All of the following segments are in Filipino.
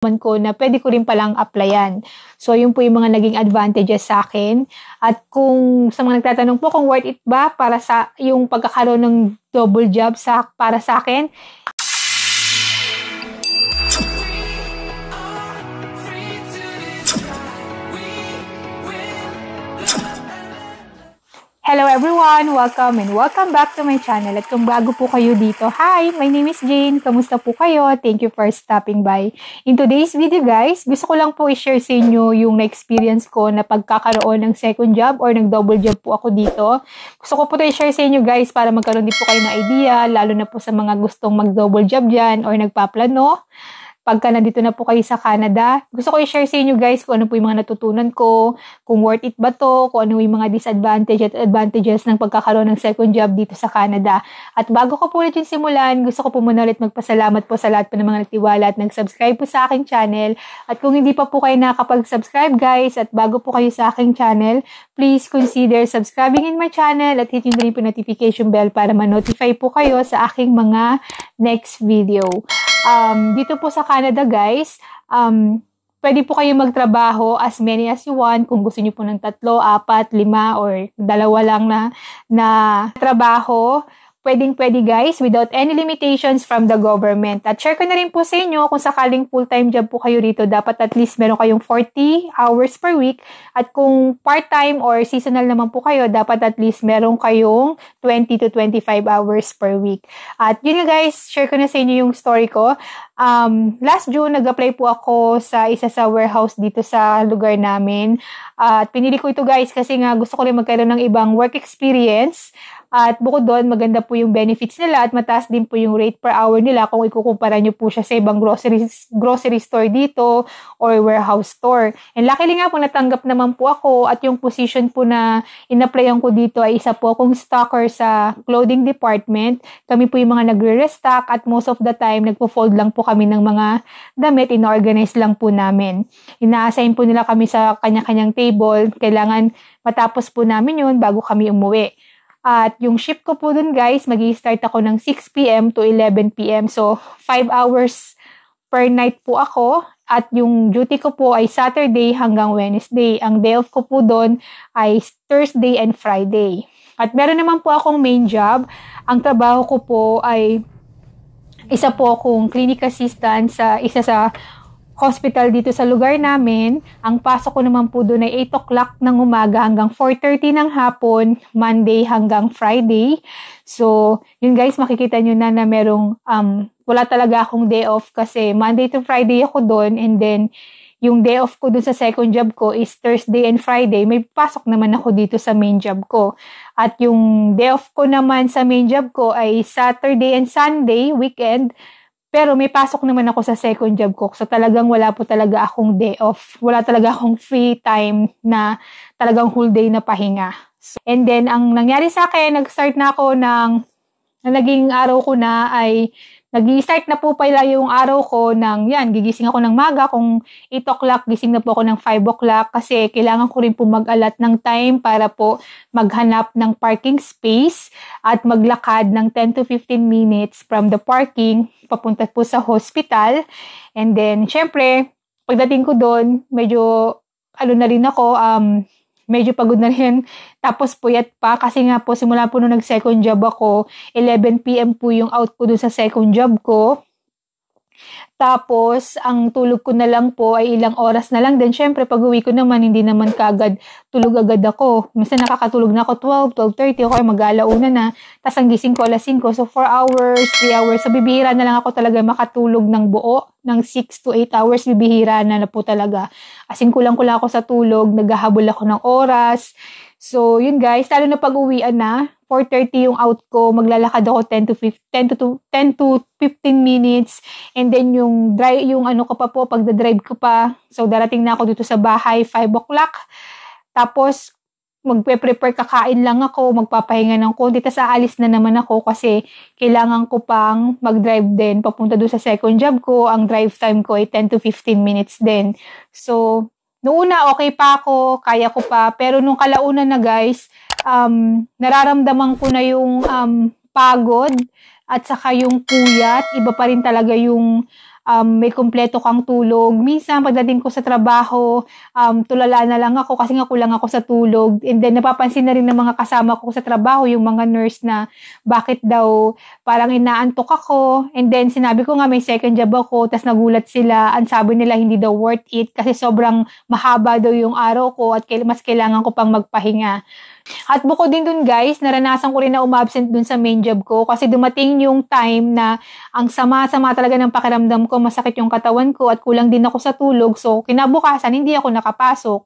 man ko na pwede ko rin palang applyan. So, yun po yung mga naging advantages sa akin. At kung sa mga nagtatanong po kung worth it ba para sa yung pagkakaroon ng double job sa para sa akin, Hello everyone! Welcome and welcome back to my channel. At kung bago po kayo dito, hi! My name is Jane. Kamusta po kayo? Thank you for stopping by. In today's video guys, gusto ko lang po i-share sa inyo yung na-experience ko na pagkakaroon ng second job or nag-double job po ako dito. Gusto ko po to i-share sa inyo guys para magkaroon din po kayo ng idea, lalo na po sa mga gustong mag-double job dyan or nagpaplano pagka nandito na po kayo sa Canada. Gusto ko i-share sa inyo guys kung ano po yung mga natutunan ko, kung worth it ba to, kung ano yung mga disadvantage at advantages ng pagkakaroon ng second job dito sa Canada. At bago ko po ulit yung simulan, gusto ko po muna ulit magpasalamat po sa lahat po ng mga nagtiwala at nag-subscribe po sa aking channel. At kung hindi pa po kayo nakapag-subscribe guys at bago po kayo sa aking channel, please consider subscribing in my channel at hit yung rin po notification bell para ma-notify po kayo sa aking mga next video um, dito po sa Canada guys, um, pwede po kayo magtrabaho as many as you want kung gusto niyo po ng tatlo, apat, lima or dalawa lang na na trabaho pwedeng-pwede guys without any limitations from the government. At share ko na rin po sa inyo kung sakaling full-time job po kayo rito, dapat at least meron kayong 40 hours per week. At kung part-time or seasonal naman po kayo, dapat at least meron kayong 20 to 25 hours per week. At yun nga guys, share ko na sa inyo yung story ko. Um, last June, nag-apply po ako sa isa sa warehouse dito sa lugar namin. Uh, at pinili ko ito guys kasi nga gusto ko rin magkaroon ng ibang work experience. At bukod doon, maganda po yung benefits nila at mataas din po yung rate per hour nila kung ikukumpara nyo po siya sa ibang grocery, grocery store dito or warehouse store. And luckily nga po, natanggap naman po ako at yung position po na in-applyan ko dito ay isa po akong stocker sa clothing department. Kami po yung mga nagre-restock at most of the time, nagpo-fold lang po kami ng mga damit, in-organize lang po namin. Ina-assign po nila kami sa kanya-kanyang table. Kailangan matapos po namin yun bago kami umuwi. At yung shift ko po dun guys, mag start ako ng 6pm to 11pm. So, 5 hours per night po ako. At yung duty ko po ay Saturday hanggang Wednesday. Ang day off ko po doon ay Thursday and Friday. At meron naman po akong main job. Ang trabaho ko po ay isa po akong clinic assistant sa isa sa hospital dito sa lugar namin. Ang pasok ko naman po doon ay 8 o'clock ng umaga hanggang 4.30 ng hapon, Monday hanggang Friday. So, yun guys, makikita nyo na na merong, um, wala talaga akong day off kasi Monday to Friday ako doon and then yung day off ko dun sa second job ko is Thursday and Friday, may pasok naman ako dito sa main job ko. At yung day off ko naman sa main job ko ay Saturday and Sunday, weekend, pero may pasok naman ako sa second job ko. So talagang wala po talaga akong day off. Wala talaga akong free time na talagang whole day na pahinga. And then, ang nangyari sa akin, nag-start na ako ng na naging araw ko na ay nag-start na po pala yung araw ko ng, yan, gigising ako ng maga. Kung 8 o'clock, gising na po ako ng 5 o'clock kasi kailangan ko rin po mag-alat ng time para po maghanap ng parking space at maglakad ng 10 to 15 minutes from the parking papunta po sa hospital. And then, syempre, pagdating ko doon, medyo, ano na rin ako, um, medyo pagod na rin. Tapos puyat pa kasi nga po simula po nung nag-second job ako, 11pm po yung out ko dun sa second job ko. Tapos, ang tulog ko na lang po ay ilang oras na lang. Then, syempre, pag uwi ko naman, hindi naman kagad tulog agad ako. Minsan nakakatulog na ako 12, 12.30, ako ay mag-alauna na. Tapos, ang gising ko alas 5. So, 4 hours, 3 hours. So, bibihira na lang ako talaga makatulog ng buo. Ng 6 to 8 hours, bibihira na na po talaga. As in, kulang-kulang ako sa tulog. Naghahabol ako ng oras. So, yun guys, lalo na pag-uwian na, 4.30 yung out ko, maglalakad ako 10 to 15, 10 to, 10 to 15 minutes, and then yung, drive, yung ano ko pa po, pagda-drive ko pa, so darating na ako dito sa bahay, 5 o'clock, tapos magpe-prepare kakain lang ako, magpapahinga ng konti, tapos aalis na naman ako kasi kailangan ko pang mag-drive din, papunta doon sa second job ko, ang drive time ko ay 10 to 15 minutes din. So, Noong okay pa ako, kaya ko pa. Pero nung kalaunan na guys, um, nararamdaman ko na yung um, pagod at saka yung kuyat. Iba pa rin talaga yung um, may kumpleto kang tulog. Minsan, pagdating ko sa trabaho, um, tulala na lang ako kasi nga kulang ako sa tulog. And then, napapansin na rin ng mga kasama ko sa trabaho, yung mga nurse na bakit daw parang inaantok ako. And then, sinabi ko nga may second job ako, tapos nagulat sila. Ang sabi nila, hindi daw worth it kasi sobrang mahaba daw yung araw ko at mas kailangan ko pang magpahinga. At bukod din dun guys, naranasan ko rin na umabsent dun sa main job ko kasi dumating yung time na ang sama-sama talaga ng pakiramdam ko, masakit yung katawan ko at kulang din ako sa tulog. So kinabukasan hindi ako nakapasok.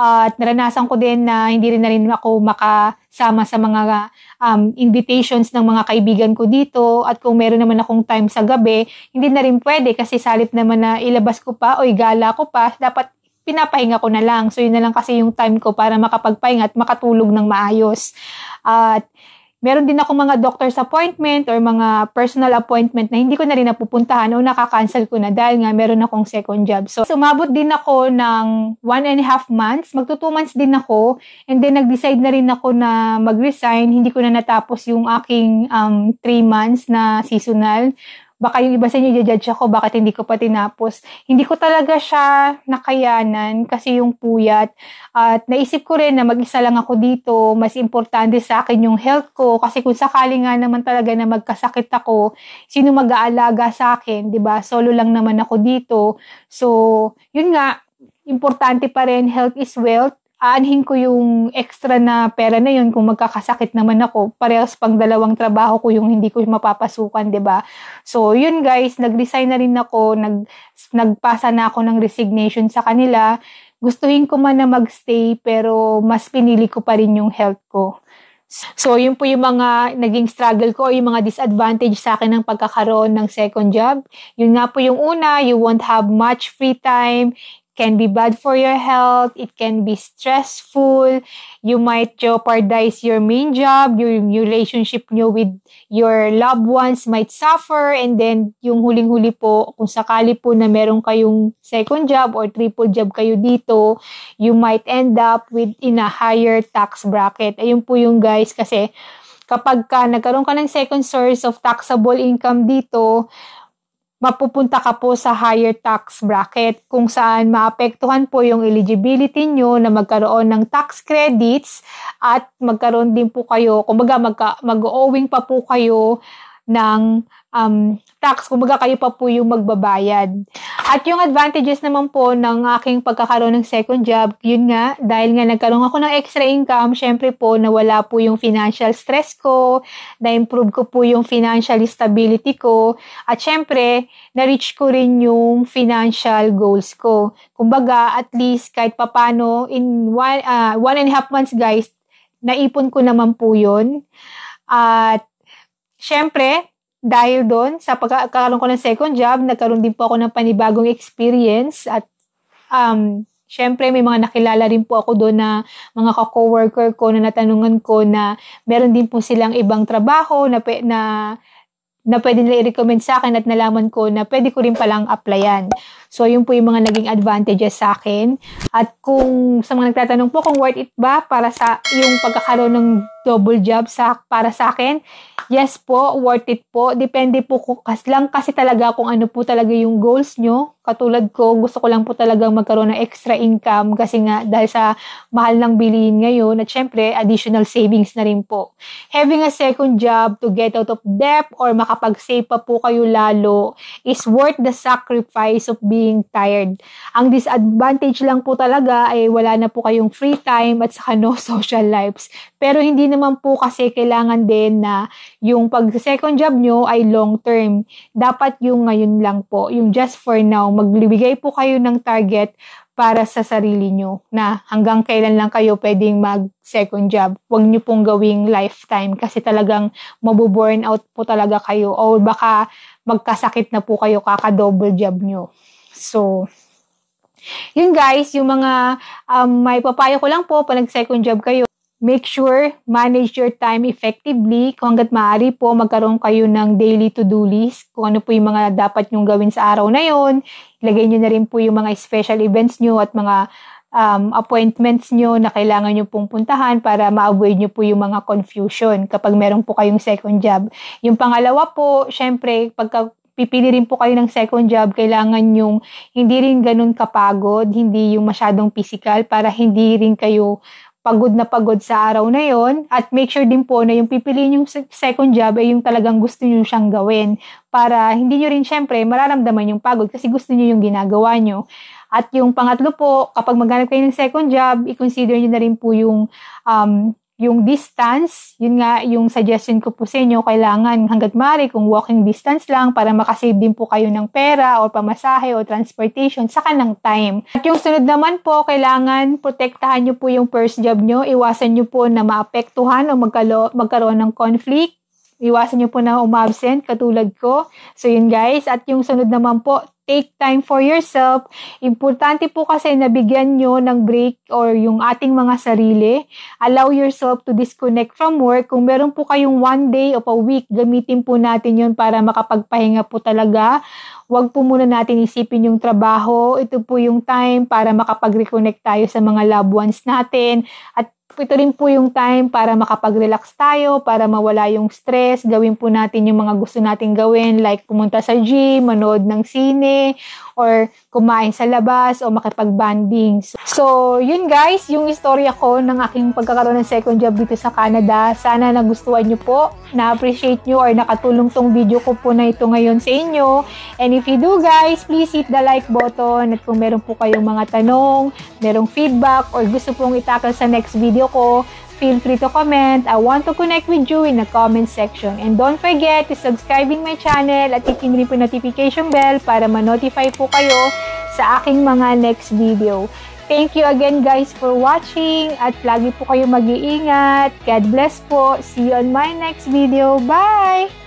at naranasan ko din na hindi rin na rin ako makasama sa mga um, invitations ng mga kaibigan ko dito at kung meron naman akong time sa gabi, hindi na rin pwede kasi salit naman na ilabas ko pa o gala ko pa, dapat pinapahinga ko na lang. So, yun na lang kasi yung time ko para makapagpahinga at makatulog ng maayos. At meron din ako mga doctor's appointment or mga personal appointment na hindi ko na rin napupuntahan o nakakancel ko na dahil nga meron akong second job. So, sumabot din ako ng one and a half months. Magto two months din ako. And then, nag-decide na rin ako na mag-resign. Hindi ko na natapos yung aking um, three months na seasonal Baka yung iba sa inyo judge ako bakit hindi ko pa tinapos. Hindi ko talaga siya nakayanan kasi yung puyat. At naisip ko rin na mag-isa lang ako dito. Mas importante sa akin yung health ko kasi kung sakali nga naman talaga na magkasakit ako, sino mag-aalaga sa akin, 'di ba? Solo lang naman ako dito. So, yun nga, importante pa rin health is wealth aanhin ko yung extra na pera na yun kung magkakasakit naman ako. Parehas pang dalawang trabaho ko yung hindi ko mapapasukan, ba diba? So, yun guys, nag-resign na rin ako, nag, nagpasa na ako ng resignation sa kanila. Gustuhin ko man na magstay pero mas pinili ko pa rin yung health ko. So, yun po yung mga naging struggle ko, yung mga disadvantage sa akin ng pagkakaroon ng second job. Yun nga po yung una, you won't have much free time, can be bad for your health, it can be stressful, you might jeopardize your main job, your, your relationship nyo with your loved ones might suffer, and then yung huling-huli po, kung sakali po na meron kayong second job or triple job kayo dito, you might end up with in a higher tax bracket. Ayun po yung guys kasi kapag ka nagkaroon ka ng second source of taxable income dito, mapupunta ka po sa higher tax bracket kung saan maapektuhan po yung eligibility nyo na magkaroon ng tax credits at magkaroon din po kayo, kumbaga mag- mag-owing pa po kayo ng um, tax. Kumbaga kayo pa po yung magbabayad. At yung advantages naman po ng aking pagkakaroon ng second job, yun nga, dahil nga nagkaroon ako ng extra income, syempre po nawala po yung financial stress ko, na-improve ko po yung financial stability ko, at syempre, na-reach ko rin yung financial goals ko. Kumbaga, at least kahit papano, in one, uh, one and a half months guys, naipon ko naman po yun. At syempre, dahil doon, sa pagkakaroon ko ng second job, nagkaroon din po ako ng panibagong experience at um, Siyempre, may mga nakilala rin po ako doon na mga co-worker ko na natanungan ko na meron din po silang ibang trabaho na, pe, na, na pwede nila i-recommend sa akin at nalaman ko na pwede ko rin palang applyan. So, yun po yung mga naging advantages sa akin. At kung sa mga nagtatanong po kung worth it ba para sa yung pagkakaroon ng double job sa, para sa akin, Yes po, worth it po. Depende po ko kas lang kasi talaga kung ano po talaga yung goals nyo. Katulad ko, gusto ko lang po talaga magkaroon ng extra income kasi nga dahil sa mahal ng bilihin ngayon at syempre additional savings na rin po. Having a second job to get out of debt or makapag-save pa po kayo lalo is worth the sacrifice of being tired. Ang disadvantage lang po talaga ay wala na po kayong free time at saka no social lives. Pero hindi naman po kasi kailangan din na yung pag second job nyo ay long term. Dapat yung ngayon lang po, yung just for now, magbibigay po kayo ng target para sa sarili nyo na hanggang kailan lang kayo pwedeng mag second job. Huwag nyo pong gawing lifetime kasi talagang mabuburn out po talaga kayo o baka magkasakit na po kayo kaka-double job nyo. So, yun guys, yung mga um, may papayo ko lang po, pag nag second job kayo, Make sure manage your time effectively kung hanggat maaari po magkaroon kayo ng daily to-do list kung ano po yung mga dapat nyong gawin sa araw na yon. Ilagay nyo na rin po yung mga special events nyo at mga um, appointments nyo na kailangan nyo pong puntahan para ma-avoid nyo po yung mga confusion kapag meron po kayong second job. Yung pangalawa po, syempre, pagka pipili rin po kayo ng second job, kailangan yung hindi rin ganun kapagod, hindi yung masyadong physical para hindi rin kayo pagod na pagod sa araw na yon at make sure din po na yung pipiliin yung second job ay yung talagang gusto nyo siyang gawin para hindi nyo rin syempre mararamdaman yung pagod kasi gusto nyo yung ginagawa nyo. At yung pangatlo po, kapag maghanap kayo ng second job, i-consider nyo na rin po yung um, yung distance, yun nga yung suggestion ko po sa inyo, kailangan hanggat mari kung walking distance lang para makasave din po kayo ng pera o pamasahe o transportation, saka ng time. At yung sunod naman po, kailangan protektahan nyo po yung first job nyo, iwasan nyo po na maapektuhan o magkalo- magkaroon ng conflict iwasan nyo po na umabsent katulad ko. So yun guys, at yung sunod naman po, take time for yourself. Importante po kasi na bigyan nyo ng break or yung ating mga sarili. Allow yourself to disconnect from work. Kung meron po kayong one day o a week, gamitin po natin yon para makapagpahinga po talaga. Huwag po muna natin isipin yung trabaho. Ito po yung time para makapag-reconnect tayo sa mga loved ones natin at ito rin po yung time para makapag-relax tayo, para mawala yung stress, gawin po natin yung mga gusto nating gawin like pumunta sa gym, manood ng sine, or kumain sa labas, o makipag-banding. So, yun guys, yung istorya ko ng aking pagkakaroon ng second job dito sa Canada. Sana nagustuhan nyo po, na-appreciate nyo, or nakatulong tong video ko po na ito ngayon sa inyo. And if you do guys, please hit the like button at kung meron po kayong mga tanong, merong feedback, or gusto pong itakal sa next video, video ko. Feel free to comment. I want to connect with you in the comment section. And don't forget to subscribing my channel at hitting rin po notification bell para ma-notify po kayo sa aking mga next video. Thank you again guys for watching at lagi po kayo mag-iingat. God bless po. See you on my next video. Bye!